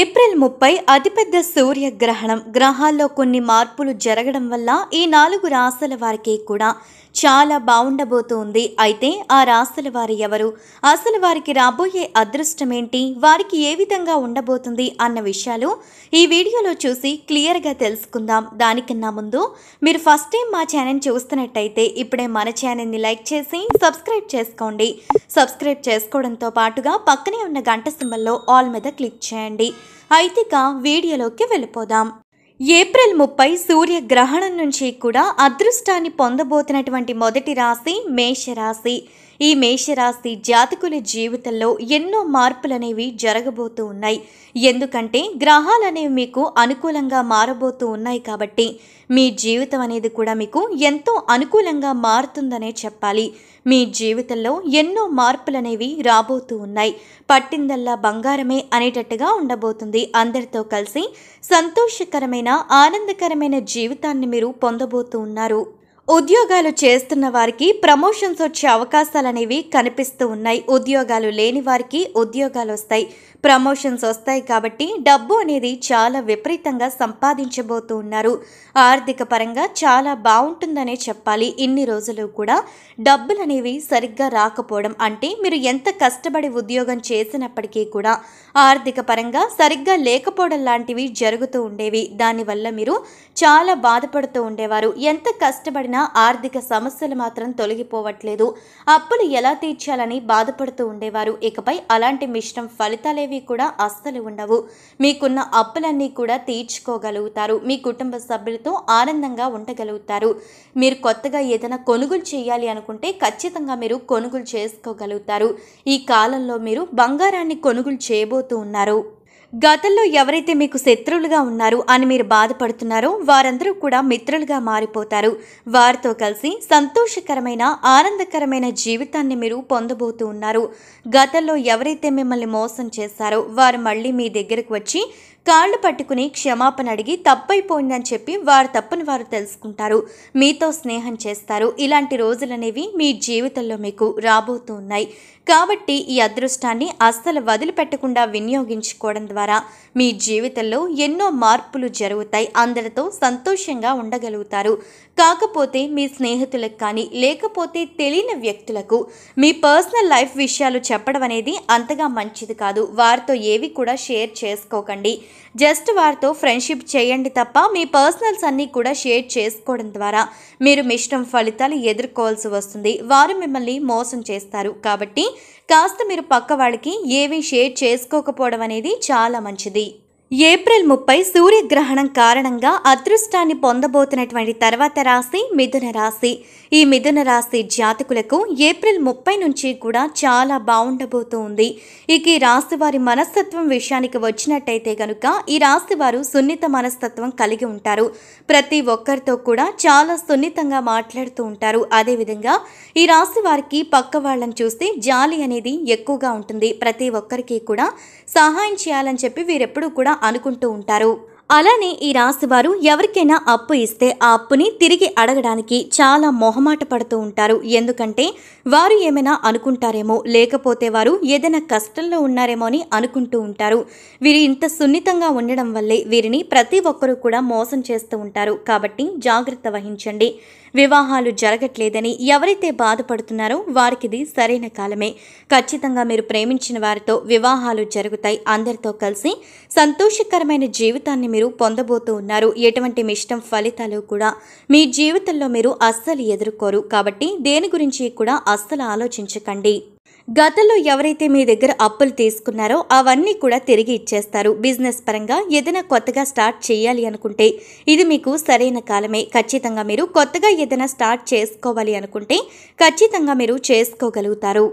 April ముప్పై అతిపెద్ద సూర్యగ్రహణం గ్రహాల్లో కొన్ని మార్పులు జరగడం వల్ల ఈ నాలుగు రాశుల వారికి కూడా చాలా బాగుండబోతోంది అయితే ఆ రాశుల వారు ఎవరు అసలు వారికి రాబోయే అదృష్టం ఏంటి వారికి ఏ విధంగా ఉండబోతుంది అన్న విషయాలు ఈ వీడియోలో చూసి క్లియర్గా తెలుసుకుందాం దానికన్నా ముందు మీరు ఫస్ట్ టైం మా ఛానల్ చూస్తున్నట్టయితే ఇప్పుడే మన ఛానల్ని లైక్ చేసి సబ్స్క్రైబ్ చేసుకోండి సబ్స్క్రైబ్ చేసుకోవడంతో పాటుగా పక్కనే ఉన్న గంట సింబల్లో ఆల్ మీద క్లిక్ చేయండి అయితే ఇక వీడియోలోకి వెళ్ళిపోదాం ఏప్రిల్ ముప్పై సూర్యగ్రహణం నుంచి కూడా అదృష్టాన్ని పొందబోతున్నటువంటి మొదటి రాశి మేషరాశి ఈ మేషరాశి జాతకుల జీవితంలో ఎన్నో మార్పులనేవి జరగబోతూ ఉన్నాయి ఎందుకంటే గ్రహాలనేవి మీకు అనుకూలంగా మారబోతూ ఉన్నాయి కాబట్టి మీ జీవితం అనేది కూడా మీకు ఎంతో అనుకూలంగా మారుతుందనే చెప్పాలి మీ జీవితంలో ఎన్నో మార్పులనేవి రాబోతూ ఉన్నాయి పట్టిందల్లా బంగారమే అనేటట్టుగా ఉండబోతుంది అందరితో కలిసి సంతోషకరమైన ఆనందకరమైన జీవితాన్ని మీరు పొందబోతూ ఉన్నారు ఉద్యోగాలు చేస్తున్న వారికి ప్రమోషన్స్ వచ్చే అవకాశాలు అనేవి కనిపిస్తూ ఉన్నాయి ఉద్యోగాలు లేని వారికి ఉద్యోగాలు వస్తాయి ప్రమోషన్స్ వస్తాయి కాబట్టి డబ్బు అనేది చాలా విపరీతంగా సంపాదించబోతూ ఉన్నారు ఆర్థిక పరంగా చాలా బాగుంటుందనే చెప్పాలి ఇన్ని రోజులు కూడా డబ్బులు అనేవి సరిగ్గా రాకపోవడం అంటే మీరు ఎంత కష్టపడి ఉద్యోగం చేసినప్పటికీ కూడా ఆర్థిక పరంగా సరిగ్గా లేకపోవడం లాంటివి జరుగుతూ ఉండేవి దానివల్ల మీరు చాలా బాధపడుతూ ఉండేవారు ఎంత కష్టపడిన ఉన్న ఆర్థిక సమస్యలు మాత్రం తొలగిపోవట్లేదు అప్పులు ఎలా తీర్చాలని బాధపడుతూ ఉండేవారు ఇకపై అలాంటి మిశ్రం ఫలితాలేవి కూడా అస్సలు ఉండవు మీకున్న అప్పులన్నీ కూడా తీర్చుకోగలుగుతారు మీ కుటుంబ సభ్యులతో ఆనందంగా ఉండగలుగుతారు మీరు కొత్తగా ఏదైనా కొనుగోలు చేయాలి అనుకుంటే ఖచ్చితంగా మీరు కొనుగోలు చేసుకోగలుగుతారు ఈ కాలంలో మీరు బంగారాన్ని కొనుగోలు చేయబోతూ ఉన్నారు గతంలో ఎవరైతే మీకు శత్రువులుగా ఉన్నారో అని మీరు బాధపడుతున్నారో వారందరూ కూడా మిత్రులుగా మారిపోతారు వారితో కలిసి సంతోషకరమైన ఆనందకరమైన జీవితాన్ని మీరు పొందబోతూ ఉన్నారు గతంలో ఎవరైతే మిమ్మల్ని మోసం చేశారో వారు మళ్ళీ మీ దగ్గరకు వచ్చి కాళ్ళు పట్టుకుని క్షమాపణ అడిగి తప్పైపోయిందని చెప్పి వారు తప్పని వారు తెలుసుకుంటారు మీతో స్నేహం చేస్తారు ఇలాంటి రోజులనేవి మీ జీవితంలో మీకు రాబోతూ ఉన్నాయి కాబట్టి ఈ అదృష్టాన్ని అస్సలు వదిలిపెట్టకుండా వినియోగించుకోవడం ద్వారా మీ జీవితంలో ఎన్నో మార్పులు జరుగుతాయి అందరితో సంతోషంగా ఉండగలుగుతారు కాకపోతే మీ స్నేహితులకు కానీ లేకపోతే తెలియని వ్యక్తులకు మీ పర్సనల్ లైఫ్ విషయాలు చెప్పడం అనేది అంతగా మంచిది కాదు వారితో ఏవి కూడా షేర్ చేసుకోకండి జస్ట్ వారితో ఫ్రెండ్షిప్ చేయండి తప్ప మీ పర్సనల్స్ అన్నీ కూడా షేర్ చేసుకోవడం ద్వారా మీరు మిశ్రమ ఫలితాలు ఎదుర్కోవాల్సి వస్తుంది వారు మిమ్మల్ని మోసం చేస్తారు కాబట్టి కాస్త మీరు పక్క వాళ్ళకి ఏవి షేర్ చేసుకోకపోవడం అనేది చాలా మంచిది ఏప్రిల్ ముప్పై సూర్యగ్రహణం కారణంగా అదృష్టాన్ని పొందబోతున్నటువంటి తర్వాత రాశి మిథున రాశి ఈ మిథున రాశి జాతకులకు ఏప్రిల్ ముప్పై నుంచి కూడా చాలా బాగుండబోతుంది ఇక ఈ రాశి వారి మనస్తత్వం విషయానికి వచ్చినట్టయితే కనుక ఈ రాశి వారు సున్నిత మనస్తత్వం కలిగి ఉంటారు ప్రతి ఒక్కరితో కూడా చాలా సున్నితంగా మాట్లాడుతూ ఉంటారు అదేవిధంగా ఈ రాశి వారికి పక్క వాళ్ళని చూస్తే జాలి అనేది ఎక్కువగా ఉంటుంది ప్రతి ఒక్కరికి కూడా సహాయం చేయాలని చెప్పి వీరెప్పుడూ కూడా అనుకుంటూ ఉంటారు అలానే ఈ రాశివారు ఎవరికైనా అప్పు ఇస్తే ఆ అప్పుని తిరిగి అడగడానికి చాలా మొహమాట పడుతూ ఉంటారు ఎందుకంటే వారు ఏమైనా అనుకుంటారేమో లేకపోతే వారు ఏదైనా కష్టంలో ఉన్నారేమో అని అనుకుంటూ ఉంటారు వీరు ఇంత సున్నితంగా ఉండడం వల్లే వీరిని ప్రతి ఒక్కరూ కూడా మోసం చేస్తూ ఉంటారు కాబట్టి జాగ్రత్త వహించండి వివాహాలు జరగట్లేదని ఎవరైతే బాధపడుతున్నారో వారికి ఇది సరైన కాలమే ఖచ్చితంగా మీరు ప్రేమించిన వారితో వివాహాలు జరుగుతాయి అందరితో కలిసి సంతోషకరమైన జీవితాన్ని మీరు పొందబోతూ ఉన్నారు ఎటువంటి మిష్టం ఫలితాలు కూడా మీ జీవితంలో మీరు అస్సలు ఎదుర్కోరు కాబట్టి దేని గురించి కూడా అస్సలు ఆలోచించకండి గతంలో ఎవరైతే మీ దగ్గర అప్పులు తీసుకున్నారో అవన్నీ కూడా తిరిగి ఇచ్చేస్తారు బిజినెస్ పరంగా ఏదైనా కొత్తగా స్టార్ట్ చేయాలి అనుకుంటే ఇది మీకు సరైన కాలమే ఖచ్చితంగా మీరు కొత్తగా ఏదైనా స్టార్ట్ చేసుకోవాలి అనుకుంటే ఖచ్చితంగా మీరు చేసుకోగలుగుతారు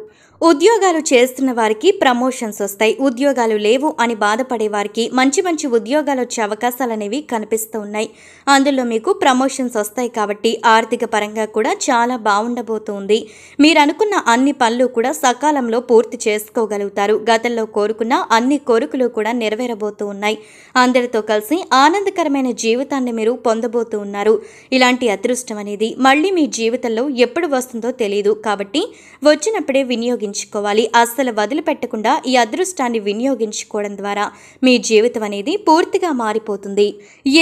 ఉద్యోగాలు చేస్తున్న వారికి ప్రమోషన్స్ వస్తాయి ఉద్యోగాలు లేవు అని బాధపడే వారికి మంచి మంచి ఉద్యోగాలు వచ్చే అవకాశాలు అనేవి కనిపిస్తూ ఉన్నాయి అందులో మీకు ప్రమోషన్స్ వస్తాయి కాబట్టి ఆర్థిక పరంగా కూడా చాలా బాగుండబోతుంది మీరు అనుకున్న అన్ని పనులు కూడా సకాలంలో పూర్తి చేసుకోగలుగుతారు గతంలో కోరుకున్న అన్ని కోరికలు కూడా నెరవేరబోతూ ఉన్నాయి అందరితో కలిసి ఆనందకరమైన జీవితాన్ని మీరు పొందబోతూ ఉన్నారు ఇలాంటి అదృష్టం అనేది మళ్ళీ మీ జీవితంలో ఎప్పుడు వస్తుందో తెలియదు కాబట్టి వచ్చినప్పుడే వినియోగించారు ఉపయోగించుకోవాలి అస్సలు వదిలిపెట్టకుండా ఈ అదృష్టాన్ని వినియోగించుకోవడం ద్వారా మీ జీవితం అనేది పూర్తిగా మారిపోతుంది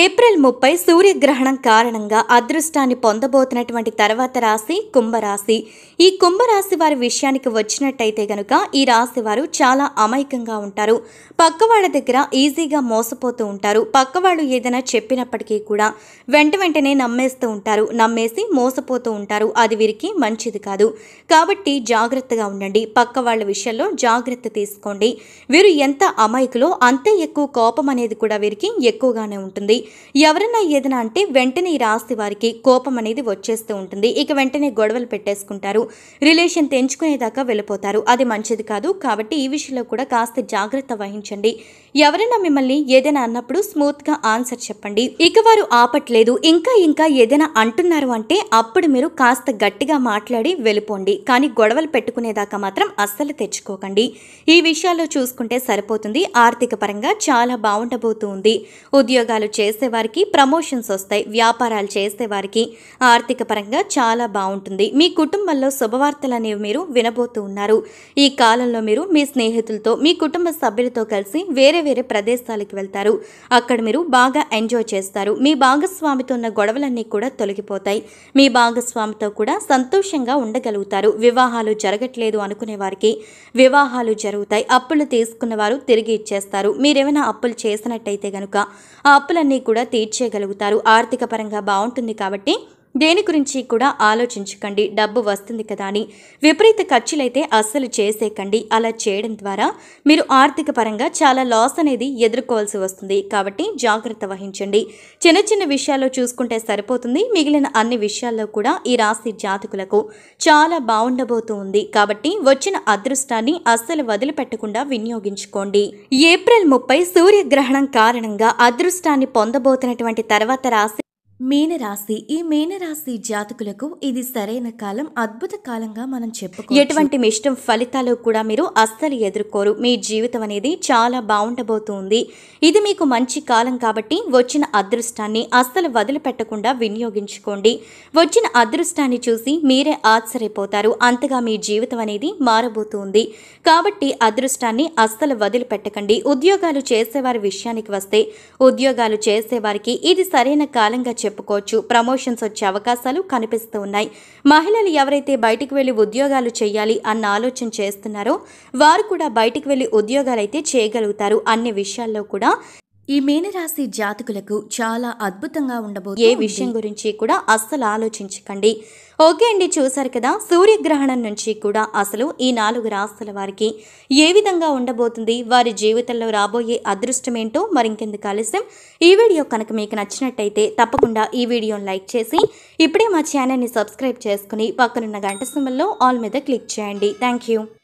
ఏప్రిల్ ముప్పై సూర్యగ్రహణం కారణంగా అదృష్టాన్ని పొందబోతున్నటువంటి తర్వాత రాశి కుంభరాశి ఈ కుంభరాశి వారి విషయానికి వచ్చినట్టయితే గనుక ఈ రాశి వారు చాలా అమాయకంగా ఉంటారు పక్కవాళ్ళ దగ్గర ఈజీగా మోసపోతూ ఉంటారు పక్కవాళ్ళు ఏదైనా చెప్పినప్పటికీ కూడా వెంట వెంటనే నమ్మేస్తూ ఉంటారు నమ్మేసి మోసపోతూ ఉంటారు అది వీరికి మంచిది కాదు కాబట్టి జాగ్రత్తగా ఉండండి ఉండండి పక్క వాళ్ళ విషయంలో జాగ్రత్త తీసుకోండి వీరు ఎంత అమాయకులో అంతే ఎక్కువ కోపం అనేది కూడా వీరికి ఎక్కువగానే ఉంటుంది ఎవరైనా ఏదైనా అంటే వెంటనే ఈ రాశి వారికి కోపం అనేది వచ్చేస్తూ ఉంటుంది ఇక వెంటనే గొడవలు పెట్టేసుకుంటారు రిలేషన్ తెంచుకునేదాకా వెళ్ళిపోతారు అది మంచిది కాదు కాబట్టి ఈ విషయంలో కూడా కాస్త జాగ్రత్త వహించండి ఎవరైనా మిమ్మల్ని ఏదైనా అన్నప్పుడు స్మూత్గా ఆన్సర్ చెప్పండి ఇక వారు ఆపట్లేదు ఇంకా ఇంకా ఏదైనా అంటున్నారు అంటే అప్పుడు మీరు కాస్త గట్టిగా మాట్లాడి వెళ్ళిపోండి కానీ గొడవలు పెట్టుకునేదాకా మాత్రం అస్సలు తెచ్చుకోకండి ఈ విషయాల్లో చూసుకుంటే సరిపోతుంది ఆర్థిక పరంగా చాలా బాగుండబోతుంది ఉద్యోగాలు చేసేవారికి ప్రమోషన్స్ వస్తాయి వ్యాపారాలు చేసేవారికి ఆర్థిక పరంగా చాలా బాగుంటుంది మీ కుటుంబంలో శుభవార్తలు అనేవి మీరు వినబోతూ ఉన్నారు ఈ కాలంలో మీరు మీ స్నేహితులతో మీ కుటుంబ సభ్యులతో కలిసి వేరే వేరే వేరే ప్రదేశాలకు వెళ్తారు అక్కడ మీరు బాగా ఎంజాయ్ చేస్తారు మీ భాగస్వామితో ఉన్న గొడవలన్నీ కూడా తొలగిపోతాయి మీ భాగస్వామితో కూడా సంతోషంగా ఉండగలుగుతారు వివాహాలు జరగట్లేదు అనుకునే వారికి వివాహాలు జరుగుతాయి అప్పులు తీసుకున్న వారు తిరిగి ఇచ్చేస్తారు మీరేమైనా అప్పులు చేసినట్టయితే కనుక ఆ అప్పులన్నీ కూడా తీర్చేయగలుగుతారు ఆర్థిక పరంగా బాగుంటుంది కాబట్టి దేని గురించి కూడా ఆలోచించకండి డబ్బు వస్తుంది కదా అని విపరీత ఖర్చులైతే అస్సలు చేసేకండి అలా చేయడం ద్వారా మీరు ఆర్థిక పరంగా చాలా లాస్ అనేది ఎదుర్కోవాల్సి వస్తుంది కాబట్టి జాగ్రత్త వహించండి చిన్న చిన్న విషయాల్లో చూసుకుంటే సరిపోతుంది మిగిలిన అన్ని విషయాల్లో కూడా ఈ రాశి జాతకులకు చాలా బాగుండబోతూ ఉంది కాబట్టి వచ్చిన అదృష్టాన్ని అస్సలు వదిలిపెట్టకుండా వినియోగించుకోండి ఏప్రిల్ ముప్పై సూర్యగ్రహణం కారణంగా అదృష్టాన్ని పొందబోతున్నటువంటి తర్వాత రాశి మీనరాశి ఈ మీనరాశి జాతకులకు ఇది సరైన కాలం అద్భుత కాలంగా మనం చెప్పుకో ఎటువంటి మిష్టం ఫలితాలు కూడా మీరు అస్సలు ఎదుర్కోరు మీ జీవితం అనేది చాలా బాగుండబోతుంది ఇది మీకు మంచి కాలం కాబట్టి వచ్చిన అదృష్టాన్ని అస్సలు వదిలిపెట్టకుండా వినియోగించుకోండి వచ్చిన అదృష్టాన్ని చూసి మీరే ఆశ్చర్యపోతారు అంతగా మీ జీవితం అనేది మారబోతుంది కాబట్టి అదృష్టాన్ని అస్సలు వదిలిపెట్టకండి ఉద్యోగాలు చేసేవారి విషయానికి వస్తే ఉద్యోగాలు చేసేవారికి ఇది సరైన కాలంగా చెప్పుకోవచ్చు ప్రమోషన్స్ వచ్చే అవకాశాలు కనిపిస్తూ ఉన్నాయి మహిళలు ఎవరైతే బయటికి వెళ్ళి ఉద్యోగాలు చేయాలి అన్న ఆలోచన చేస్తున్నారో వారు కూడా బయటికి వెళ్ళి ఉద్యోగాలు అయితే చేయగలుగుతారు అన్ని విషయాల్లో కూడా ఈ మీనరాశి జాతకులకు చాలా అద్భుతంగా ఉండబో ఏ విషయం గురించి కూడా అస్సలు ఆలోచించకండి ఓకే అండి చూశారు కదా సూర్యగ్రహణం నుంచి కూడా అసలు ఈ నాలుగు రాశుల వారికి ఏ విధంగా ఉండబోతుంది వారి జీవితంలో రాబోయే అదృష్టం ఏంటో మరింకెందుకు ఆలస్యం ఈ వీడియో కనుక మీకు నచ్చినట్టయితే తప్పకుండా ఈ వీడియోని లైక్ చేసి ఇప్పుడే మా ఛానల్ని సబ్స్క్రైబ్ చేసుకుని పక్కనున్న గంట సమయంలో ఆల్ మీద క్లిక్ చేయండి థ్యాంక్